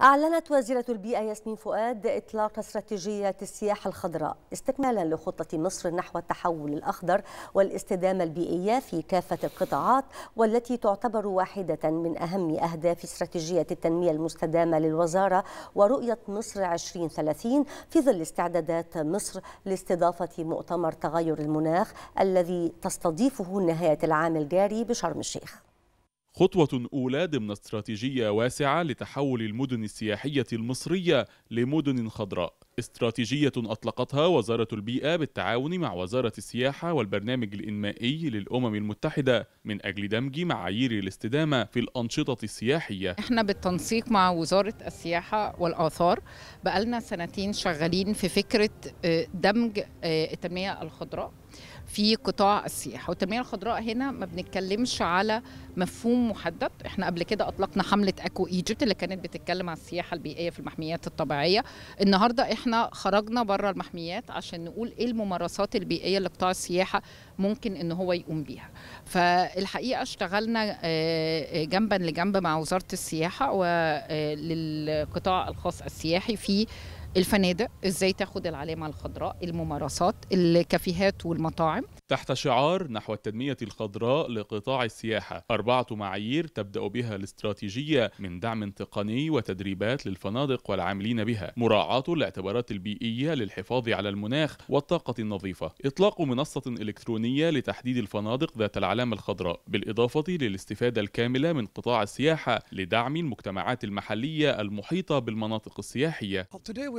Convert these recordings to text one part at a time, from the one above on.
أعلنت وزيرة البيئة ياسمين فؤاد إطلاق استراتيجية السياحة الخضراء استكمالا لخطة مصر نحو التحول الأخضر والاستدامة البيئية في كافة القطاعات والتي تعتبر واحدة من أهم أهداف استراتيجية التنمية المستدامة للوزارة ورؤية مصر 2030 في ظل استعدادات مصر لاستضافة مؤتمر تغير المناخ الذي تستضيفه نهاية العام الجاري بشرم الشيخ خطوة أولى ضمن استراتيجية واسعة لتحول المدن السياحية المصرية لمدن خضراء. استراتيجية أطلقتها وزارة البيئة بالتعاون مع وزارة السياحة والبرنامج الإنمائي للأمم المتحدة من أجل دمج معايير الاستدامة في الأنشطة السياحية. إحنا بالتنسيق مع وزارة السياحة والآثار بقالنا سنتين شغالين في فكرة آه، دمج آه، التنمية الخضراء في قطاع السياحه والتنميه الخضراء هنا ما بنتكلمش على مفهوم محدد احنا قبل كده اطلقنا حمله اكو ايجيبت اللي كانت بتتكلم عن السياحه البيئيه في المحميات الطبيعيه النهارده احنا خرجنا بره المحميات عشان نقول ايه الممارسات البيئيه اللي قطاع السياحه ممكن ان هو يقوم بيها فالحقيقه اشتغلنا آه، آه، جنبا لجنب مع وزاره السياحه وللقطاع آه، الخاص السياحي في الفنادق ازاي تاخد العلامه الخضراء الممارسات الكافيهات والمطاعم تحت شعار نحو التنميه الخضراء لقطاع السياحه اربعه معايير تبدا بها الاستراتيجيه من دعم تقني وتدريبات للفنادق والعاملين بها مراعاه الاعتبارات البيئيه للحفاظ على المناخ والطاقه النظيفه اطلاق منصه الكترونيه لتحديد الفنادق ذات العلامه الخضراء بالاضافه للاستفاده الكامله من قطاع السياحه لدعم المجتمعات المحليه المحيطه بالمناطق السياحيه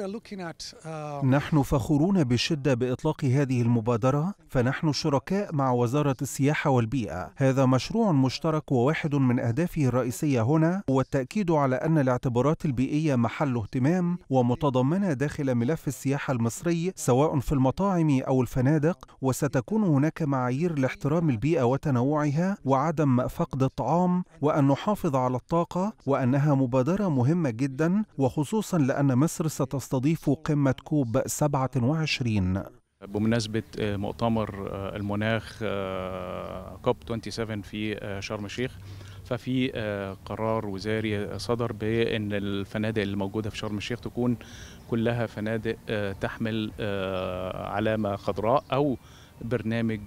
Um, نحن فخورون بشدة بإطلاق هذه المبادرة فنحن شركاء مع وزارة السياحة والبيئة هذا مشروع مشترك وواحد من أهدافه الرئيسية هنا هو التأكيد على أن الاعتبارات البيئية محل اهتمام ومتضمنة داخل ملف السياحة المصري سواء في المطاعم أو الفنادق وستكون هناك معايير لاحترام البيئة وتنوعها وعدم فقد الطعام وأن نحافظ على الطاقة وأنها مبادرة مهمة جدا وخصوصا لأن مصر ستستطيع يستضيف قمة كوب 27 بمناسبة آه، مؤتمر آه، المناخ آه، كوب 27 في شرم الشيخ ففي قرار وزاري صدر بأن الفنادق الموجودة في شرم الشيخ تكون كلها فنادق تحمل علامة خضراء أو برنامج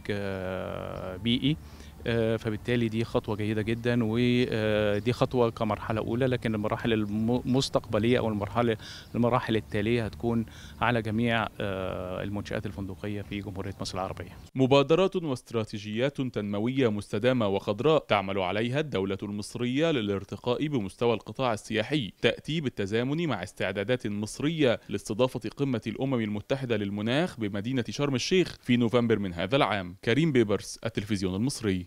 بيئي آه، فبالتالي دي خطوه جيده جدا ودي خطوه كمرحله اولى لكن المراحل المستقبليه او المرحله المراحل التاليه هتكون على جميع آه، المنشات الفندقيه في جمهوريه مصر العربيه. مبادرات واستراتيجيات تنمويه مستدامه وخضراء تعمل عليها الدوله المصريه للارتقاء بمستوى القطاع السياحي تاتي بالتزامن مع استعدادات مصريه لاستضافه قمه الامم المتحده للمناخ بمدينه شرم الشيخ في نوفمبر من هذا العام. كريم بيبرس التلفزيون المصري